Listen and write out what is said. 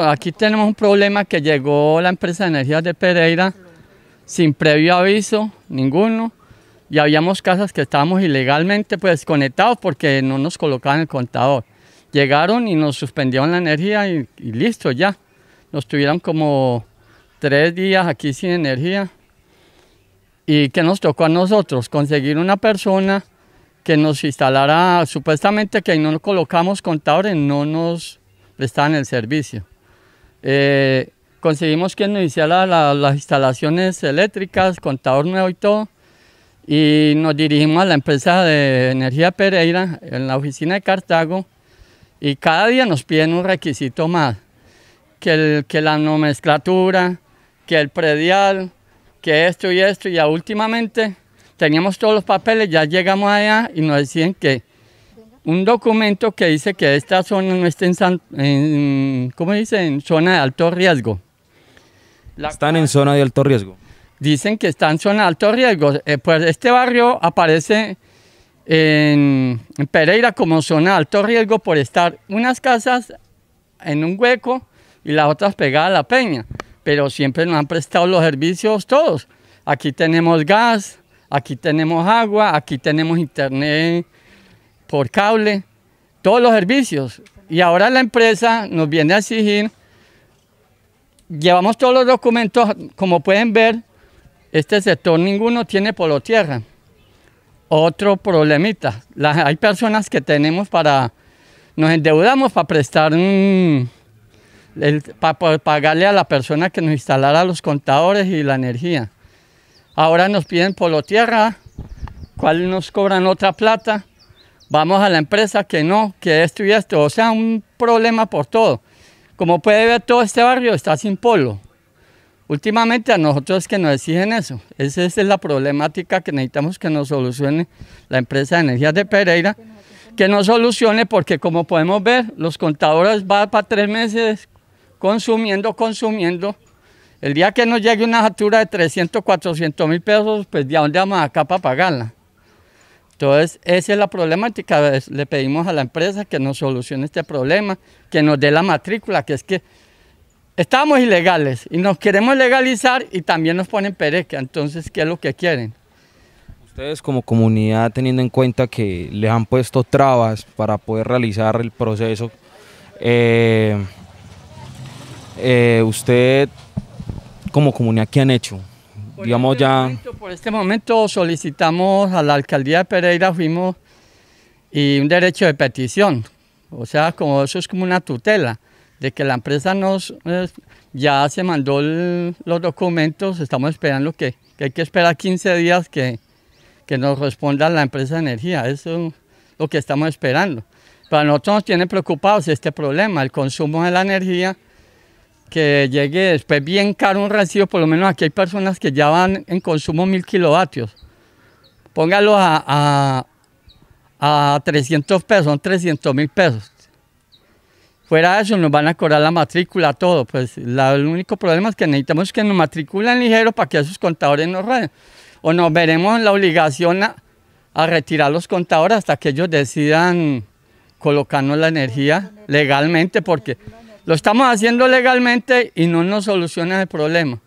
Aquí, tenemos un problema que llegó la empresa de energías de Pereira sin previo aviso ninguno y habíamos casas que estábamos ilegalmente pues conectados porque no nos colocaban el contador. Llegaron y nos suspendieron la energía y, listo ya. Nos tuvieron como tres días aquí sin energía. ¿Y que nos tocó a nosotros? Conseguir una persona que nos instalara, supuestamente que no nos colocamos contadores, no nos en el servicio. Eh, conseguimos que nos hicieran las instalaciones eléctricas, contador nuevo y todo, y nos dirigimos a la empresa de Energía Pereira, en la oficina de Cartago, y cada día nos piden un requisito más, que, el, que la nomenclatura, que el predial, que esto y esto, y ya últimamente teníamos todos los papeles, ya llegamos allá y nos decían que un documento que dice que esta zona no está en, en zona de alto riesgo. están en zona de alto riesgo. Dicen que están en zona de alto riesgo. Eh, pues este barrio aparece en, en, Pereira como zona de alto riesgo por estar unas casas en un hueco y las otras pegadas a la peña. Pero siempre nos han prestado los servicios todos. Aquí tenemos gas, aquí tenemos agua, aquí tenemos internet por cable, todos los servicios. Y ahora la empresa nos viene a exigir, llevamos todos los documentos, como pueden ver, este sector ninguno tiene polo tierra. Otro problemita, hay personas que tenemos para, nos endeudamos para prestar, para, pagarle a la persona que nos instalara los contadores y la energía. Ahora nos piden polo tierra, ...cuál nos cobran otra plata vamos a la empresa, que no, que esto y esto. O sea, un problema por todo. Como puede ver, todo este barrio está sin polo. Últimamente a nosotros es que nos exigen eso. Esa es la problemática que necesitamos que nos solucione la empresa de energías de Pereira, que nos solucione porque como podemos ver, los contadores van para tres meses consumiendo, consumiendo. El día que nos llegue una factura de 300, 400 mil pesos, pues ¿de dónde vamos acá para pagarla? Entonces, esa es la problemática. Le pedimos a la empresa que nos solucione este problema, que nos dé la matrícula, que es que estamos ilegales y nos queremos legalizar y también nos ponen pereca. Entonces, ¿qué es lo que quieren? Ustedes como comunidad, teniendo en cuenta que les han puesto trabas para poder realizar el proceso, eh, eh, usted como comunidad, ¿qué han hecho? por este ya... Momento, por este momento solicitamos a la alcaldía de Pereira, fuimos, y un derecho de petición. O sea, como eso es como una tutela, de que la empresa nos... ya se mandó los documentos, estamos esperando que, hay que esperar 15 días que, que nos responda la empresa de energía. Eso es lo que estamos esperando. Para nosotros nos tiene preocupados este problema, el consumo de la energía que llegue después bien caro un residuo, por lo menos aquí hay personas que ya van en consumo mil kilovatios. Póngalo a, 300 pesos, son 300 mil pesos. Fuera de eso nos van a cobrar la matrícula, todo. Pues el único problema es que necesitamos que nos matriculen ligero para que esos contadores nos rayen. O nos veremos la obligación a retirar los contadores hasta que ellos decidan colocarnos la energía legalmente porque... Lo estamos haciendo legalmente y no nos soluciona el problema.